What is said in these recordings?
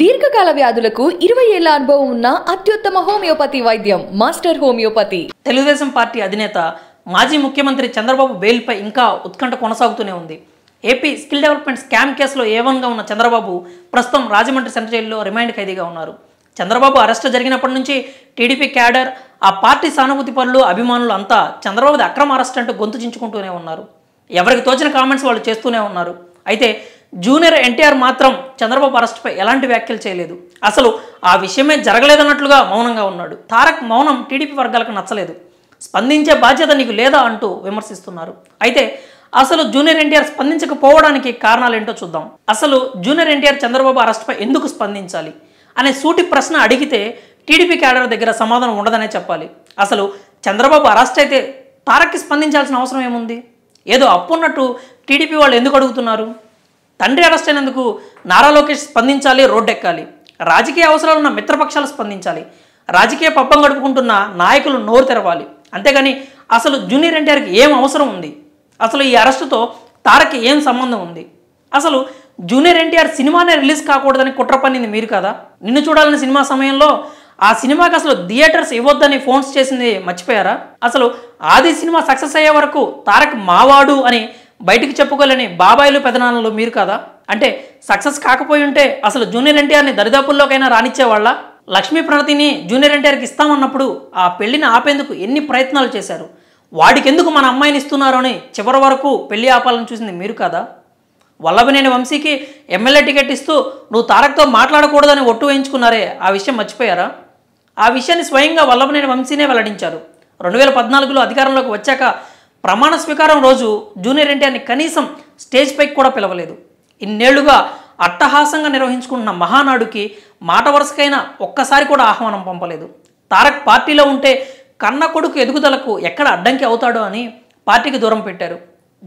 దీర్ఘకాల వ్యాధులకు ఇరవై ఏళ్ల అనుభవం ఉన్న అత్యుత్తమ హోమియోపతి వైద్యం మాస్టర్ హోమియోపతి తెలుగుదేశం పార్టీ అధినేత మాజీ ముఖ్యమంత్రి చంద్రబాబు బెయిల్పై ఇంకా ఉత్కంఠ కొనసాగుతూనే ఉంది ఏపీ స్కిల్ డెవలప్మెంట్ స్కామ్ కేసులో ఏవన్గా ఉన్న చంద్రబాబు ప్రస్తుతం రాజమండ్రి సెంట్రల్ జైల్లో రిమాండ్ ఖైదీగా ఉన్నారు చంద్రబాబు అరెస్ట్ జరిగినప్పటి నుంచి టీడీపీ క్యాడర్ ఆ పార్టీ సానుభూతి పనులు అభిమానులు అంతా చంద్రబాబుది అక్రమ అరెస్ట్ అంటూ గొంతు చించుకుంటూనే ఉన్నారు ఎవరికి తోచిన కామెంట్స్ వాళ్ళు చేస్తూనే ఉన్నారు అయితే జూనియర్ ఎన్టీఆర్ మాత్రం చంద్రబాబు అరెస్ట్పై ఎలాంటి వ్యాఖ్యలు చేయలేదు అసలు ఆ విషయమే జరగలేదన్నట్లుగా మౌనంగా ఉన్నాడు తారక్ మౌనం టీడీపీ వర్గాలకు నచ్చలేదు స్పందించే బాధ్యత నీకు లేదా అంటూ విమర్శిస్తున్నారు అయితే అసలు జూనియర్ ఎన్టీఆర్ స్పందించకపోవడానికి కారణాలేంటో చూద్దాం అసలు జూనియర్ ఎన్టీఆర్ చంద్రబాబు అరెస్ట్పై ఎందుకు స్పందించాలి అనే సూటి ప్రశ్న అడిగితే టీడీపీ క్యాడర్ దగ్గర సమాధానం ఉండదనే చెప్పాలి అసలు చంద్రబాబు అరెస్ట్ అయితే తారక్కి స్పందించాల్సిన అవసరం ఏముంది ఏదో అప్పున్నట్టు టీడీపీ వాళ్ళు ఎందుకు అడుగుతున్నారు తండ్రి అరెస్ట్ అయినందుకు నారా లోకేష్ స్పందించాలి రోడ్డెక్కాలి రాజకీయ అవసరాలు ఉన్న మిత్రపక్షాలు స్పందించాలి రాజకీయ పబ్బం గడుపుకుంటున్న నాయకులు నోరు తెరవాలి అంతేగాని అసలు జూనియర్ ఎన్టీఆర్కి ఏం అవసరం ఉంది అసలు ఈ అరెస్టుతో తారక్ ఏం సంబంధం ఉంది అసలు జూనియర్ ఎన్టీఆర్ సినిమానే రిలీజ్ కాకూడదని కుట్ర పన్నింది మీరు కదా నిన్ను చూడాలని సినిమా సమయంలో ఆ సినిమాకి అసలు థియేటర్స్ ఇవ్వద్దని ఫోన్స్ చేసింది మర్చిపోయారా అసలు ఆది సినిమా సక్సెస్ అయ్యే వరకు తారక్ మావాడు అని బయటికి చెప్పుకోలేని బాబాయిలు పెదనాన్నలు మీరు కదా అంటే సక్సెస్ కాకపోయి ఉంటే అసలు జూనియర్ ఎన్టీఆర్ని దరిదాపుల్లోకైనా రానిచ్చేవాళ్ళ లక్ష్మీ ప్రణతిని జూనియర్ ఎన్టీఆర్కి ఇస్తామన్నప్పుడు ఆ పెళ్లిని ఆపేందుకు ఎన్ని ప్రయత్నాలు చేశారు వాడికెందుకు మన అమ్మాయిని ఇస్తున్నారు అని చివరి వరకు పెళ్లి ఆపాలని చూసింది మీరు కదా వల్లభనేని వంశీకి ఎమ్మెల్యే టికెట్ ఇస్తూ నువ్వు తారక్తో మాట్లాడకూడదని ఒట్టు వేయించుకున్నారే ఆ విషయం మర్చిపోయారా ఆ విషయాన్ని స్వయంగా వల్లభనేని వంశీనే వెల్లడించారు రెండు వేల పద్నాలుగులో అధికారంలోకి వచ్చాక ప్రమాణ స్వీకారం రోజు జూనియర్ ఎన్టీఆర్ని కనీసం స్టేజ్ పైకి కూడా పిలవలేదు ఇన్నేళ్లుగా అట్టహాసంగా నిర్వహించుకుంటున్న మహానాడుకి మాట వరుసకైనా ఒక్కసారి కూడా ఆహ్వానం పంపలేదు తారక్ పార్టీలో ఉంటే కన్న కొడుకు ఎదుగుదలకు ఎక్కడ అడ్డంకి అవుతాడో అని పార్టీకి దూరం పెట్టారు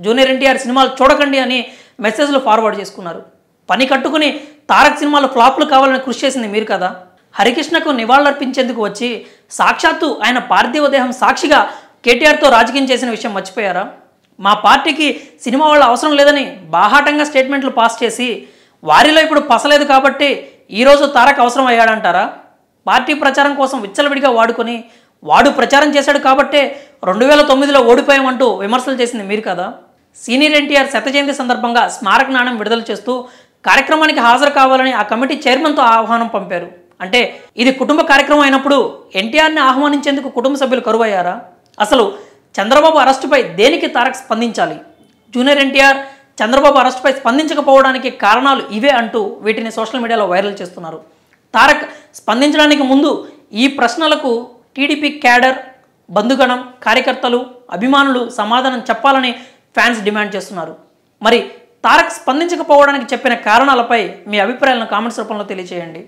జూనియర్ ఎన్టీఆర్ సినిమాలు చూడకండి అని మెసేజ్లు ఫార్వర్డ్ చేసుకున్నారు పని కట్టుకుని తారక్ సినిమాలు ఫ్లాప్లు కావాలని కృషి చేసింది మీరు కదా హరికృష్ణకు నివాళులర్పించేందుకు వచ్చి సాక్షాత్తు ఆయన పార్థివ దేహం సాక్షిగా కేటీఆర్తో రాజకీయం చేసిన విషయం మర్చిపోయారా మా పార్టీకి సినిమా వాళ్ళ అవసరం లేదని బాహాటంగా స్టేట్మెంట్లు పాస్ చేసి వారిలో ఇప్పుడు పసలేదు కాబట్టి ఈరోజు తారక్ అవసరం అయ్యాడంటారా పార్టీ ప్రచారం కోసం విచ్చలవిడిగా వాడుకొని వాడు ప్రచారం చేశాడు కాబట్టే రెండు వేల తొమ్మిదిలో ఓడిపోయామంటూ విమర్శలు చేసింది మీరు కదా సీనియర్ ఎన్టీఆర్ శతజయంతి సందర్భంగా స్మారక నాణ్యం విడుదల చేస్తూ కార్యక్రమానికి హాజరు కావాలని ఆ కమిటీ చైర్మన్తో ఆహ్వానం పంపారు అంటే ఇది కుటుంబ కార్యక్రమం అయినప్పుడు ఎన్టీఆర్ని ఆహ్వానించేందుకు కుటుంబ సభ్యులు కరువయ్యారా అసలు చంద్రబాబు అరెస్టుపై దేనికి తారక్ స్పందించాలి జూనియర్ ఎన్టీఆర్ చంద్రబాబు అరెస్టుపై స్పందించకపోవడానికి కారణాలు ఇవే అంటూ వీటిని సోషల్ మీడియాలో వైరల్ చేస్తున్నారు తారక్ స్పందించడానికి ముందు ఈ ప్రశ్నలకు టీడీపీ క్యాడర్ బంధుగణం కార్యకర్తలు అభిమానులు సమాధానం చెప్పాలని ఫ్యాన్స్ డిమాండ్ చేస్తున్నారు మరి తారక్ స్పందించకపోవడానికి చెప్పిన కారణాలపై మీ అభిప్రాయాలను కామెంట్స్ రూపంలో తెలియజేయండి